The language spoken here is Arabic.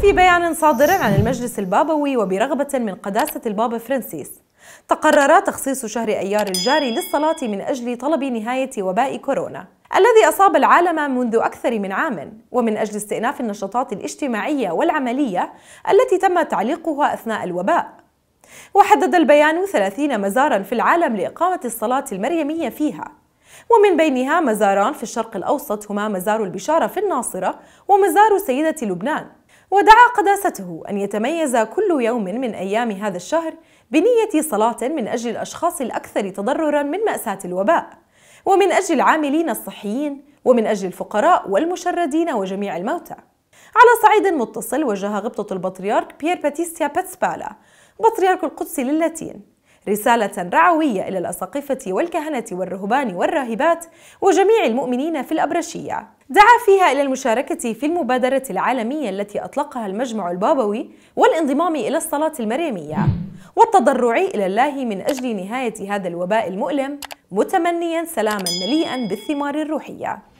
في بيان صادر عن المجلس البابوي وبرغبة من قداسة البابا فرانسيس تقرر تخصيص شهر أيار الجاري للصلاة من أجل طلب نهاية وباء كورونا الذي أصاب العالم منذ أكثر من عام ومن أجل استئناف النشاطات الاجتماعية والعملية التي تم تعليقها أثناء الوباء وحدد البيان 30 مزارا في العالم لإقامة الصلاة المريمية فيها ومن بينها مزاران في الشرق الأوسط هما مزار البشارة في الناصرة ومزار سيدة لبنان ودعا قداسته أن يتميز كل يوم من أيام هذا الشهر بنية صلاة من أجل الأشخاص الأكثر تضررا من مأساة الوباء ومن أجل العاملين الصحيين ومن أجل الفقراء والمشردين وجميع الموتى على صعيد متصل وجه غبطة البطريرك بيير باتيستيا باتسبالا بطريرك القدس للاتين رسالة رعوية إلى الأساقفة والكهنة والرهبان والراهبات وجميع المؤمنين في الأبرشية دعا فيها إلى المشاركة في المبادرة العالمية التي أطلقها المجمع البابوي والانضمام إلى الصلاة المريمية والتضرع إلى الله من أجل نهاية هذا الوباء المؤلم متمنيا سلاما مليئا بالثمار الروحية